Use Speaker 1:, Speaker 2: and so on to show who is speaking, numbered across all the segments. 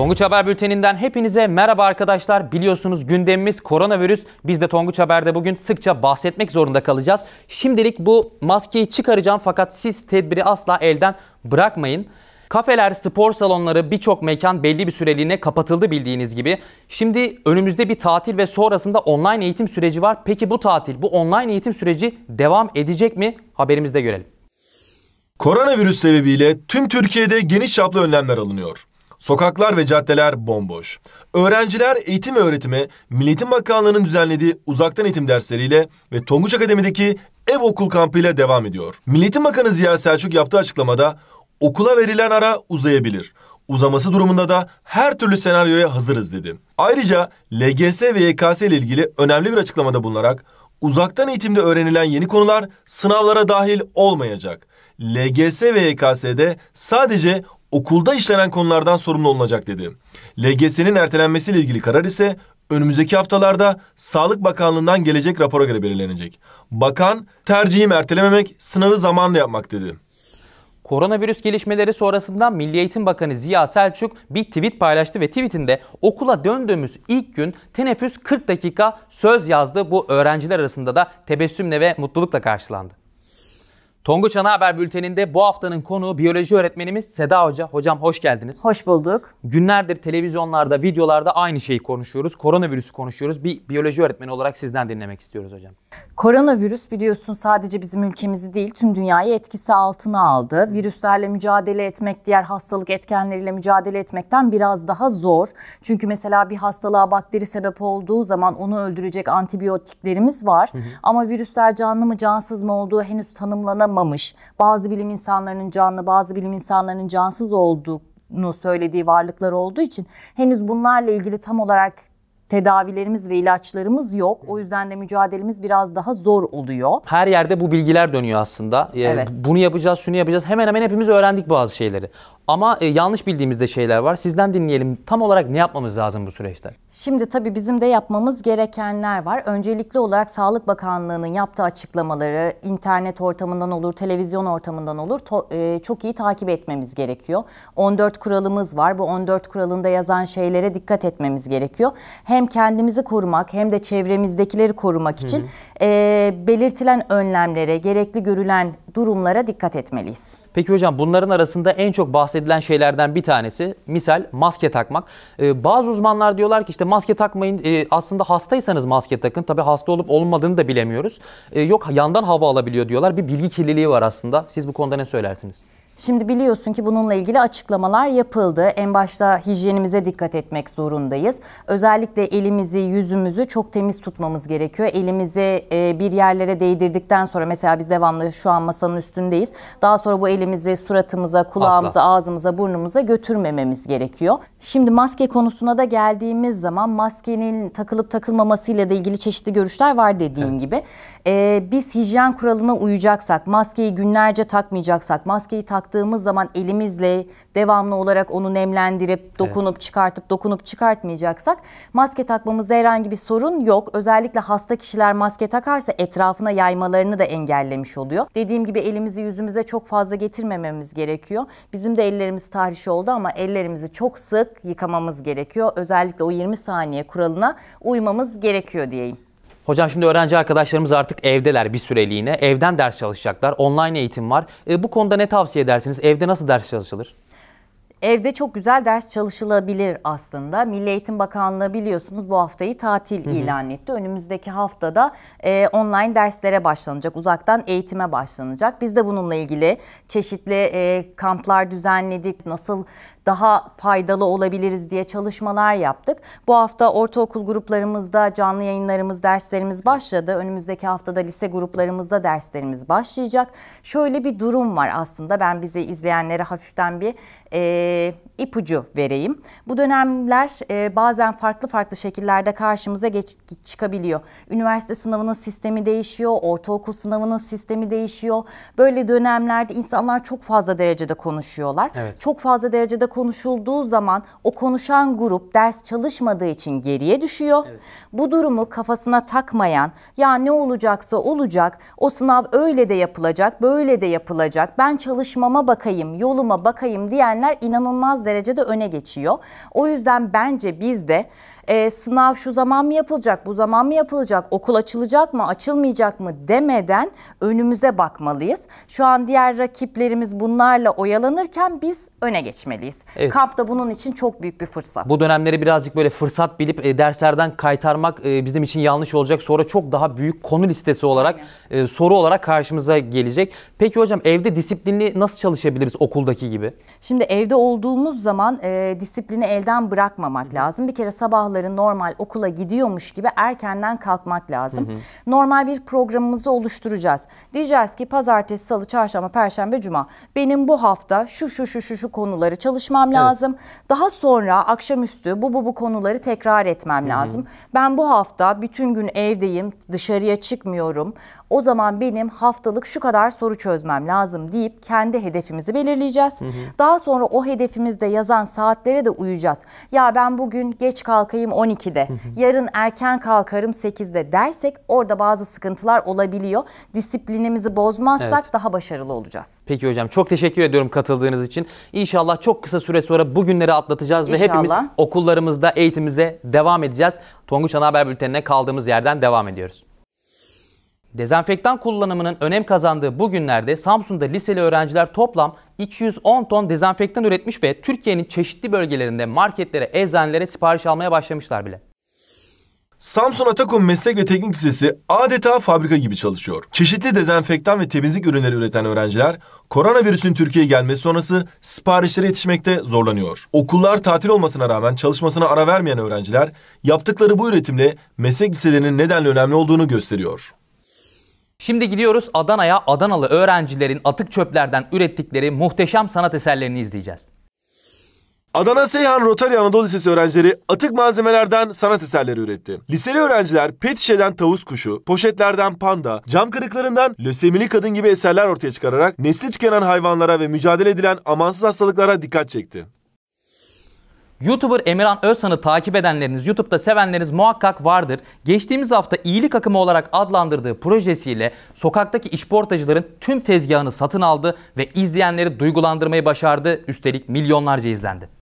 Speaker 1: Tonguç Haber Bülteni'nden hepinize merhaba arkadaşlar. Biliyorsunuz gündemimiz koronavirüs. Biz de Tonguç Haber'de bugün sıkça bahsetmek zorunda kalacağız. Şimdilik bu maskeyi çıkaracağım fakat siz tedbiri asla elden bırakmayın. Kafeler, spor salonları, birçok mekan belli bir süreliğine kapatıldı bildiğiniz gibi. Şimdi önümüzde bir tatil ve sonrasında online eğitim süreci var. Peki bu tatil, bu online eğitim süreci devam edecek mi? Haberimizde görelim.
Speaker 2: Koronavirüs sebebiyle tüm Türkiye'de geniş çaplı önlemler alınıyor. Sokaklar ve caddeler bomboş. Öğrenciler eğitim ve öğretimi Milliyetin Bakanlığı'nın düzenlediği uzaktan eğitim dersleriyle ve Tonguç Akademi'deki ev okul kampıyla devam ediyor. Milliyetin Bakanı Ziya Selçuk yaptığı açıklamada okula verilen ara uzayabilir. Uzaması durumunda da her türlü senaryoya hazırız dedi. Ayrıca LGS ve YKS ile ilgili önemli bir açıklamada bulunarak uzaktan eğitimde öğrenilen yeni konular sınavlara dahil olmayacak. LGS ve YKS'de sadece okulda işlenen konulardan sorumlu olunacak dedi. LGS'nin ertelenmesiyle ilgili karar ise önümüzdeki haftalarda Sağlık Bakanlığı'ndan gelecek rapora göre belirlenecek. Bakan tercihim ertelememek, sınavı zamanla yapmak dedi.
Speaker 1: Koronavirüs gelişmeleri sonrasında Milli Eğitim Bakanı Ziya Selçuk bir tweet paylaştı ve tweetinde okula döndüğümüz ilk gün teneffüs 40 dakika söz yazdı. Bu öğrenciler arasında da tebessümle ve mutlulukla karşılandı. Tonguç Ana Haber Bülteni'nde bu haftanın konuğu biyoloji öğretmenimiz Seda Hoca. Hocam hoş geldiniz. Hoş bulduk. Günlerdir televizyonlarda, videolarda aynı şeyi konuşuyoruz. Koronavirüsü konuşuyoruz. Bir biyoloji öğretmeni olarak sizden dinlemek istiyoruz hocam.
Speaker 3: Koronavirüs biliyorsun sadece bizim ülkemizi değil tüm dünyayı etkisi altına aldı. Virüslerle mücadele etmek diğer hastalık etkenleriyle mücadele etmekten biraz daha zor. Çünkü mesela bir hastalığa bakteri sebep olduğu zaman onu öldürecek antibiyotiklerimiz var. Hı hı. Ama virüsler canlı mı cansız mı olduğu henüz tanımlanamamış. Bazı bilim insanlarının canlı bazı bilim insanlarının cansız olduğunu söylediği varlıklar olduğu için henüz bunlarla ilgili tam olarak tedavilerimiz ve ilaçlarımız yok. O yüzden de mücadelemiz biraz daha zor oluyor.
Speaker 1: Her yerde bu bilgiler dönüyor aslında. Ee, evet. Bunu yapacağız, şunu yapacağız. Hemen hemen hepimiz öğrendik bazı şeyleri. Ama e, yanlış bildiğimizde şeyler var. Sizden dinleyelim. Tam olarak ne yapmamız lazım bu süreçte?
Speaker 3: Şimdi tabii bizim de yapmamız gerekenler var. Öncelikli olarak Sağlık Bakanlığı'nın yaptığı açıklamaları internet ortamından olur, televizyon ortamından olur e, çok iyi takip etmemiz gerekiyor. 14 kuralımız var. Bu 14 kuralında yazan şeylere dikkat etmemiz gerekiyor. Hem kendimizi korumak hem de çevremizdekileri korumak için E, belirtilen önlemlere, gerekli görülen durumlara dikkat etmeliyiz.
Speaker 1: Peki hocam bunların arasında en çok bahsedilen şeylerden bir tanesi misal maske takmak. Ee, bazı uzmanlar diyorlar ki işte maske takmayın e, aslında hastaysanız maske takın. Tabi hasta olup olmadığını da bilemiyoruz. E, yok yandan hava alabiliyor diyorlar. Bir bilgi kirliliği var aslında. Siz bu konuda ne söylersiniz?
Speaker 3: Şimdi biliyorsun ki bununla ilgili açıklamalar yapıldı. En başta hijyenimize dikkat etmek zorundayız. Özellikle elimizi, yüzümüzü çok temiz tutmamız gerekiyor. Elimizi e, bir yerlere değdirdikten sonra mesela biz devamlı şu an masanın üstündeyiz. Daha sonra bu elimizi suratımıza, kulağımıza, Asla. ağzımıza, burnumuza götürmememiz gerekiyor. Şimdi maske konusuna da geldiğimiz zaman maskenin takılıp takılmamasıyla da ilgili çeşitli görüşler var dediğim evet. gibi. Ee, biz hijyen kuralına uyacaksak, maskeyi günlerce takmayacaksak, maskeyi tak yaptığımız zaman elimizle devamlı olarak onu nemlendirip dokunup evet. çıkartıp dokunup çıkartmayacaksak maske takmamızda herhangi bir sorun yok. Özellikle hasta kişiler maske takarsa etrafına yaymalarını da engellemiş oluyor. Dediğim gibi elimizi yüzümüze çok fazla getirmememiz gerekiyor. Bizim de ellerimiz tahriş oldu ama ellerimizi çok sık yıkamamız gerekiyor. Özellikle o 20 saniye kuralına uymamız gerekiyor diyeyim.
Speaker 1: Hocam şimdi öğrenci arkadaşlarımız artık evdeler bir süreliğine. Evden ders çalışacaklar. Online eğitim var. E, bu konuda ne tavsiye edersiniz? Evde nasıl ders çalışılır?
Speaker 3: Evde çok güzel ders çalışılabilir aslında. Milli Eğitim Bakanlığı biliyorsunuz bu haftayı tatil Hı-hı. ilan etti. Önümüzdeki haftada e, online derslere başlanacak, uzaktan eğitime başlanacak. Biz de bununla ilgili çeşitli e, kamplar düzenledik. Nasıl daha faydalı olabiliriz diye çalışmalar yaptık. Bu hafta ortaokul gruplarımızda canlı yayınlarımız, derslerimiz başladı. Önümüzdeki haftada lise gruplarımızda derslerimiz başlayacak. Şöyle bir durum var aslında. Ben bizi izleyenlere hafiften bir... E, e, ipucu vereyim. Bu dönemler e, bazen farklı farklı şekillerde karşımıza geç, çıkabiliyor. Üniversite sınavının sistemi değişiyor, ortaokul sınavının sistemi değişiyor. Böyle dönemlerde insanlar çok fazla derecede konuşuyorlar. Evet. Çok fazla derecede konuşulduğu zaman o konuşan grup ders çalışmadığı için geriye düşüyor. Evet. Bu durumu kafasına takmayan ya ne olacaksa olacak, o sınav öyle de yapılacak, böyle de yapılacak, ben çalışmama bakayım, yoluma bakayım diyenler inanılmaz inanılmaz derecede öne geçiyor. O yüzden bence biz de e, sınav şu zaman mı yapılacak, bu zaman mı yapılacak, okul açılacak mı, açılmayacak mı demeden önümüze bakmalıyız. Şu an diğer rakiplerimiz bunlarla oyalanırken biz öne geçmeliyiz. Evet. Kamp da bunun için çok büyük bir fırsat.
Speaker 1: Bu dönemleri birazcık böyle fırsat bilip e, derslerden kaytarmak e, bizim için yanlış olacak. Sonra çok daha büyük konu listesi olarak, e, soru olarak karşımıza gelecek. Peki hocam evde disiplinli nasıl çalışabiliriz okuldaki gibi?
Speaker 3: Şimdi evde olduğumuz zaman e, disiplini elden bırakmamak lazım. Bir kere sabahları çocukların normal okula gidiyormuş gibi erkenden kalkmak lazım. Hı hı normal bir programımızı oluşturacağız. Diyeceğiz ki pazartesi, salı, çarşamba, perşembe, cuma benim bu hafta şu şu şu şu, şu konuları çalışmam evet. lazım. Daha sonra akşamüstü bu bu bu konuları tekrar etmem Hı-hı. lazım. Ben bu hafta bütün gün evdeyim, dışarıya çıkmıyorum. O zaman benim haftalık şu kadar soru çözmem lazım deyip kendi hedefimizi belirleyeceğiz. Hı hı. Daha sonra o hedefimizde yazan saatlere de uyacağız. Ya ben bugün geç kalkayım 12'de, hı hı. yarın erken kalkarım 8'de dersek orada bazı sıkıntılar olabiliyor. Disiplinimizi bozmazsak evet. daha başarılı olacağız.
Speaker 1: Peki hocam çok teşekkür ediyorum katıldığınız için. İnşallah çok kısa süre sonra bugünleri atlatacağız İnşallah. ve hepimiz okullarımızda eğitimimize devam edeceğiz. Tonguç Ana Haber Bülteni'ne kaldığımız yerden devam ediyoruz. Dezenfektan kullanımının önem kazandığı bu günlerde Samsun'da liseli öğrenciler toplam 210 ton dezenfektan üretmiş ve Türkiye'nin çeşitli bölgelerinde marketlere, eczanelere sipariş almaya başlamışlar bile.
Speaker 2: Samsun Atakum Meslek ve Teknik Lisesi adeta fabrika gibi çalışıyor. Çeşitli dezenfektan ve temizlik ürünleri üreten öğrenciler koronavirüsün Türkiye'ye gelmesi sonrası siparişlere yetişmekte zorlanıyor. Okullar tatil olmasına rağmen çalışmasına ara vermeyen öğrenciler yaptıkları bu üretimle meslek liselerinin nedenli önemli olduğunu gösteriyor.
Speaker 1: Şimdi gidiyoruz Adana'ya Adanalı öğrencilerin atık çöplerden ürettikleri muhteşem sanat eserlerini
Speaker 2: izleyeceğiz. Adana Seyhan Rotary Anadolu Lisesi öğrencileri atık malzemelerden sanat eserleri üretti. Liseli öğrenciler pet şişeden tavus kuşu, poşetlerden panda, cam kırıklarından lösemili kadın gibi eserler ortaya çıkararak nesli tükenen hayvanlara ve mücadele edilen amansız hastalıklara dikkat çekti.
Speaker 1: YouTuber Emirhan Özsan'ı takip edenleriniz, YouTube'da sevenleriniz muhakkak vardır. Geçtiğimiz hafta iyilik akımı olarak adlandırdığı projesiyle sokaktaki işportacıların tüm tezgahını satın aldı ve izleyenleri duygulandırmayı başardı. Üstelik milyonlarca izlendi.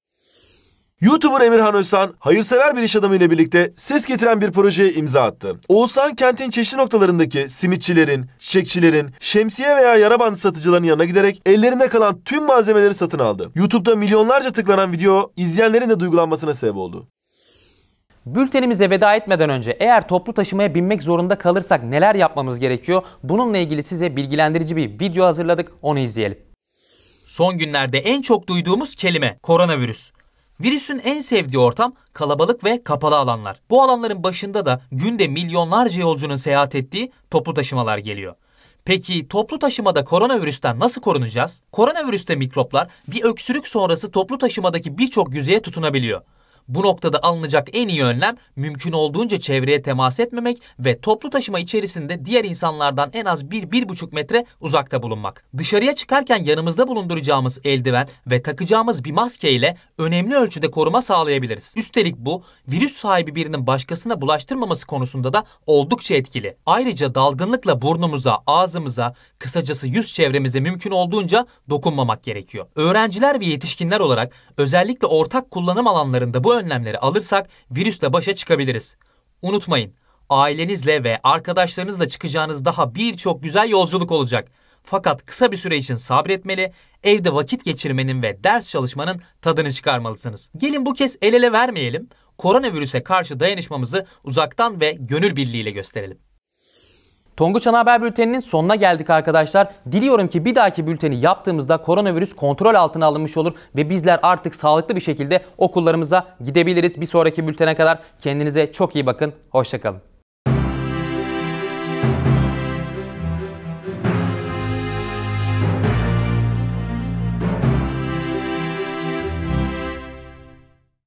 Speaker 2: YouTuber Emirhan Özsan, hayırsever bir iş adamı ile birlikte ses getiren bir projeye imza attı. Oğuzhan kentin çeşitli noktalarındaki simitçilerin, çiçekçilerin, şemsiye veya yara bandı satıcıların yanına giderek ellerinde kalan tüm malzemeleri satın aldı. YouTube'da milyonlarca tıklanan video izleyenlerin de duygulanmasına sebep oldu.
Speaker 1: Bültenimize veda etmeden önce eğer toplu taşımaya binmek zorunda kalırsak neler yapmamız gerekiyor? Bununla ilgili size bilgilendirici bir video hazırladık. Onu izleyelim. Son günlerde en çok duyduğumuz kelime koronavirüs. Virüsün en sevdiği ortam kalabalık ve kapalı alanlar. Bu alanların başında da günde milyonlarca yolcunun seyahat ettiği toplu taşımalar geliyor. Peki toplu taşımada koronavirüsten nasıl korunacağız? Koronavirüste mikroplar bir öksürük sonrası toplu taşımadaki birçok yüzeye tutunabiliyor. Bu noktada alınacak en iyi önlem mümkün olduğunca çevreye temas etmemek ve toplu taşıma içerisinde diğer insanlardan en az 1-1,5 metre uzakta bulunmak. Dışarıya çıkarken yanımızda bulunduracağımız eldiven ve takacağımız bir maske ile önemli ölçüde koruma sağlayabiliriz. Üstelik bu virüs sahibi birinin başkasına bulaştırmaması konusunda da oldukça etkili. Ayrıca dalgınlıkla burnumuza, ağzımıza, kısacası yüz çevremize mümkün olduğunca dokunmamak gerekiyor. Öğrenciler ve yetişkinler olarak özellikle ortak kullanım alanlarında bu önlemleri alırsak virüsle başa çıkabiliriz. Unutmayın, ailenizle ve arkadaşlarınızla çıkacağınız daha birçok güzel yolculuk olacak. Fakat kısa bir süre için sabretmeli, evde vakit geçirmenin ve ders çalışmanın tadını çıkarmalısınız. Gelin bu kez el ele vermeyelim, koronavirüse karşı dayanışmamızı uzaktan ve gönül birliğiyle gösterelim. Tonguç Ana Haber Bülteni'nin sonuna geldik arkadaşlar. Diliyorum ki bir dahaki bülteni yaptığımızda koronavirüs kontrol altına alınmış olur ve bizler artık sağlıklı bir şekilde okullarımıza gidebiliriz. Bir sonraki bültene kadar kendinize çok iyi bakın. Hoşçakalın.